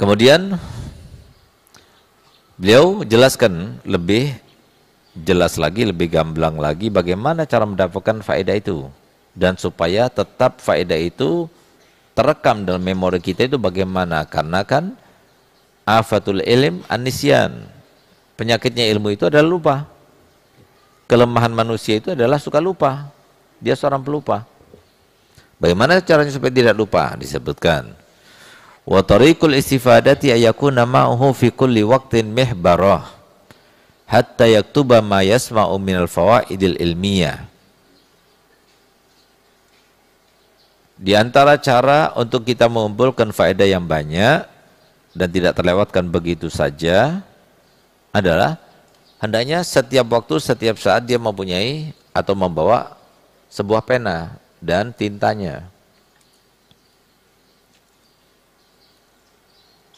Kemudian beliau jelaskan lebih jelas lagi, lebih gamblang lagi bagaimana cara mendapatkan faedah itu dan supaya tetap faedah itu terekam dalam memori kita itu bagaimana karena kan afatul ilm anisian penyakitnya ilmu itu adalah lupa kelemahan manusia itu adalah suka lupa dia seorang pelupa bagaimana caranya supaya tidak lupa disebutkan Wa tariqul istifadati ayakuna ma'uhu fi kulli waqtin mihbarah hatta yaktuba ma yasma'u minal fawaidil ilmiyah. Di antara cara untuk kita mengumpulkan faedah yang banyak dan tidak terlewatkan begitu saja adalah hendaknya setiap waktu, setiap saat dia mempunyai atau membawa sebuah pena dan tintanya.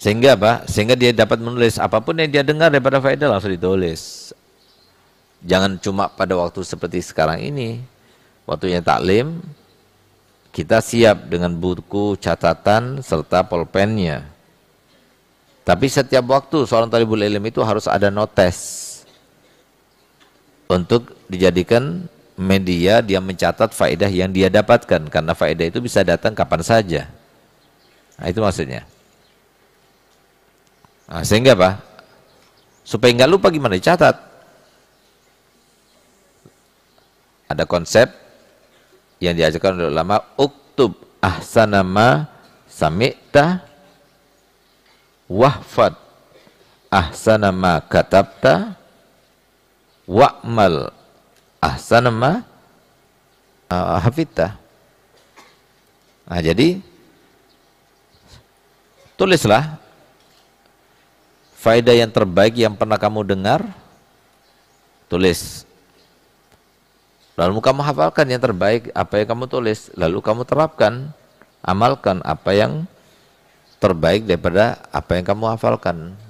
Sehingga apa? Sehingga dia dapat menulis apapun yang dia dengar daripada faedah langsung ditulis. Jangan cuma pada waktu seperti sekarang ini. Waktunya taklim, kita siap dengan buku catatan serta polpennya. Tapi setiap waktu seorang talibul ilmi itu harus ada notes untuk dijadikan media dia mencatat faedah yang dia dapatkan karena faedah itu bisa datang kapan saja. Nah, itu maksudnya. Nah, sehingga apa? Supaya nggak lupa gimana dicatat. Ada konsep yang diajarkan oleh ulama uktub ahsanama sami'ta wahfad ahsanama katabta wa'mal ahsanama uh, ah, hafita. Nah, jadi tulislah faedah yang terbaik yang pernah kamu dengar, tulis. Lalu kamu hafalkan yang terbaik apa yang kamu tulis, lalu kamu terapkan, amalkan apa yang terbaik daripada apa yang kamu hafalkan.